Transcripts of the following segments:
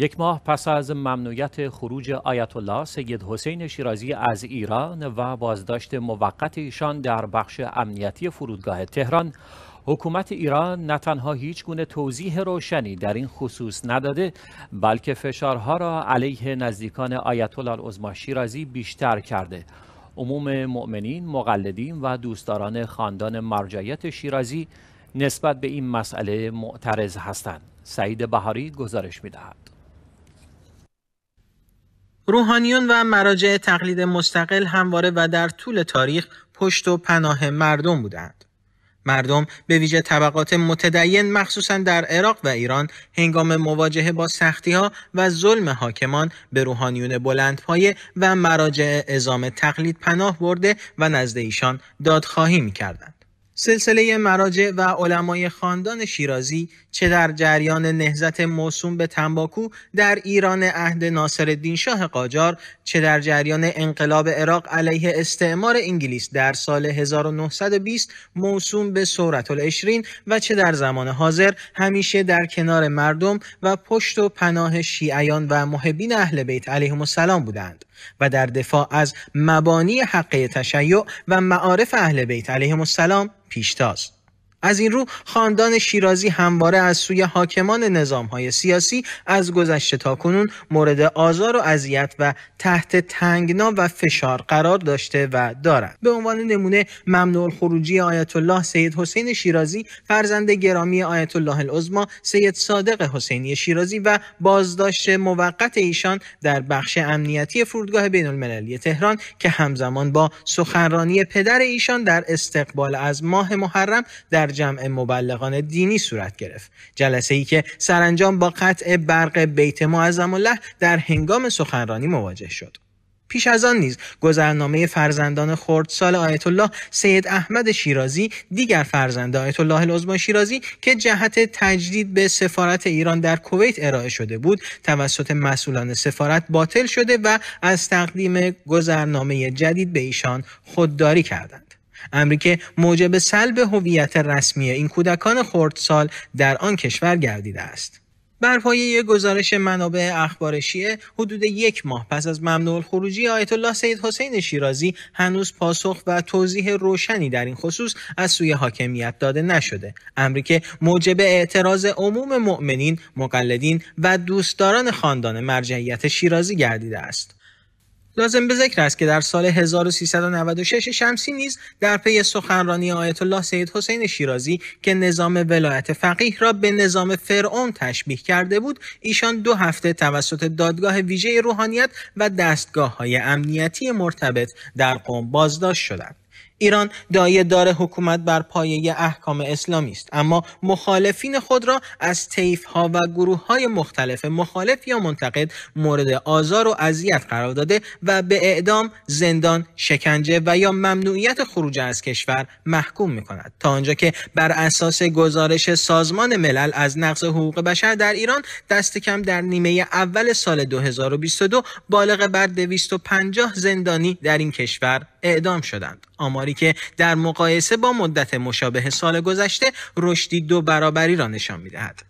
یک ماه پس از ممنوعیت خروج آیت الله سید حسین شیرازی از ایران و بازداشت موقت ایشان در بخش امنیتی فرودگاه تهران حکومت ایران نه تنها هیچ گونه توضیح روشنی در این خصوص نداده بلکه فشارها را علیه نزدیکان آیت الله العظما شیرازی بیشتر کرده عموم مؤمنین، مقلدین و دوستداران خاندان مرجعیت شیرازی نسبت به این مسئله معترض هستند. سعید بهاری گزارش میدهد. روحانیون و مراجع تقلید مستقل همواره و در طول تاریخ پشت و پناه مردم بودند. مردم به ویژه طبقات متدین مخصوصا در عراق و ایران هنگام مواجهه با سختی ها و ظلم حاکمان به روحانیون بلندپایه و مراجع ازام تقلید پناه برده و نزد ایشان دادخواهی می سلسله مراجع و علمای خاندان شیرازی چه در جریان نهزت موسوم به تنباکو در ایران عهد ناصرالدین شاه قاجار چه در جریان انقلاب عراق علیه استعمار انگلیس در سال 1920 موسوم به سورت الاشرین و چه در زمان حاضر همیشه در کنار مردم و پشت و پناه شیعیان و محبین اهل بیت علیهم السلام بودند و در دفاع از مبانی حقه تشیع و معارف اهل بیت علیهم السلام پیشتاز از این رو خاندان شیرازی همواره از سوی حاکمان های سیاسی از گذشته تا کنون مورد آزار و اذیت و تحت تنگنا و فشار قرار داشته و دارد به عنوان نمونه ممنوع خروجی آیت الله سید حسین شیرازی فرزند گرامی آیت الله العظما سید صادق حسینی شیرازی و بازداشت موقت ایشان در بخش امنیتی فرودگاه بین المللی تهران که همزمان با سخنرانی پدر ایشان در استقبال از ماه محرم در جمع مبلغان دینی صورت گرفت جلسه ای که سرانجام با قطع برق بیت معظم الله در هنگام سخنرانی مواجه شد پیش از آن نیز گذرنامه فرزندان خردسال آیت الله سید احمد شیرازی دیگر فرزند آیت الله العظما شیرازی که جهت تجدید به سفارت ایران در کویت ارائه شده بود توسط مسئولان سفارت باطل شده و از تقدیم گذرنامه جدید به ایشان خودداری کردند امری که موجب سلب هویت رسمی این کودکان خردسال در آن کشور گردیده است بر پایه گزارش منابع اخبار شیعه حدود یک ماه پس از ممنوع خروجی آیت الله سید حسین شیرازی هنوز پاسخ و توضیح روشنی در این خصوص از سوی حاکمیت داده نشده امری که موجب اعتراض عموم مؤمنین مقلدین و دوستداران خاندان مرجعیت شیرازی گردیده است لازم به ذکر است که در سال 1396 شمسی نیز در پی سخنرانی آیت الله سید حسین شیرازی که نظام ولایت فقیه را به نظام فرعون تشبیه کرده بود ایشان دو هفته توسط دادگاه ویژه روحانیت و دستگاه های امنیتی مرتبط در قوم بازداشت شدند ایران دایه دار حکومت بر پایه احکام اسلامی است اما مخالفین خود را از طیف ها و گروه های مختلف مخالف یا منتقد مورد آزار و اذیت قرار داده و به اعدام، زندان، شکنجه و یا ممنوعیت خروج از کشور محکوم می کند تا آنجا که بر اساس گزارش سازمان ملل از نقض حقوق بشر در ایران دست کم در نیمه اول سال 2022 بالغ بر 250 زندانی در این کشور اعدام شدند آمار که در مقایسه با مدت مشابه سال گذشته رشدی دو برابری را نشان میدهد.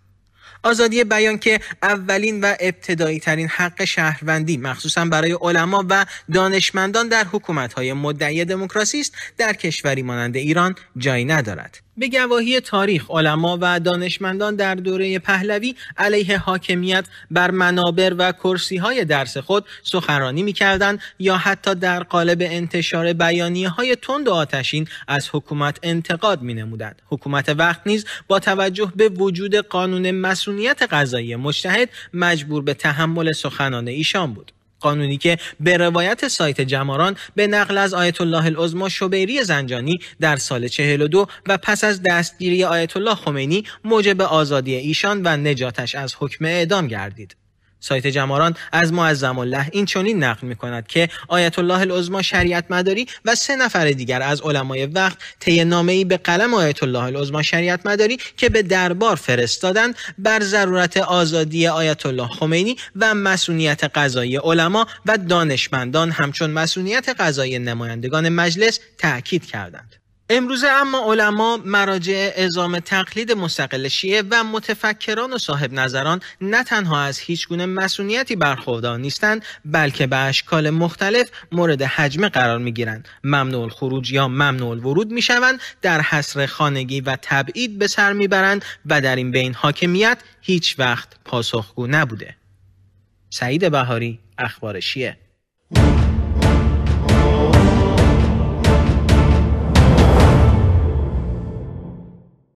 آزادی بیان که اولین و ابتدایی ترین حق شهروندی مخصوصا برای علما و دانشمندان در حکومت های مدعی دموکراسی است در کشوری مانند ایران جایی ندارد به گواهی تاریخ علما و دانشمندان در دوره پهلوی علیه حاکمیت بر منابر و کرسی های درس خود سخنرانی میکردند یا حتی در قالب انتشار بیانی های تند و آتشین از حکومت انتقاد می حکومت وقت نیز با توجه به وجود قانون مسئولیت قضایی مجتهد مجبور به تحمل سخنان ایشان بود. قانونی که به روایت سایت جماران به نقل از آیت الله العظما شبیری زنجانی در سال 42 و پس از دستگیری آیت الله خمینی موجب آزادی ایشان و نجاتش از حکم اعدام گردید. سایت جماران از معظم الله این چنین نقل می کند که آیت الله العظما شریعت مداری و سه نفر دیگر از علمای وقت طی ای به قلم آیت الله العظما شریعت مداری که به دربار فرستادند بر ضرورت آزادی آیت الله خمینی و مسئولیت قضایی علما و دانشمندان همچون مسئولیت قضایی نمایندگان مجلس تاکید کردند امروزه اما علما مراجع اعزام تقلید مستقل شیعه و متفکران و صاحب نظران نه تنها از هیچ گونه مسئولیتی برخوردار نیستند بلکه به اشکال مختلف مورد حجمه قرار می گیرند ممنوع الخروج یا ممنوع ورود می شوند در حصر خانگی و تبعید به سر می برند و در این بین حاکمیت هیچ وقت پاسخگو نبوده سعید بهاری اخبار شیعه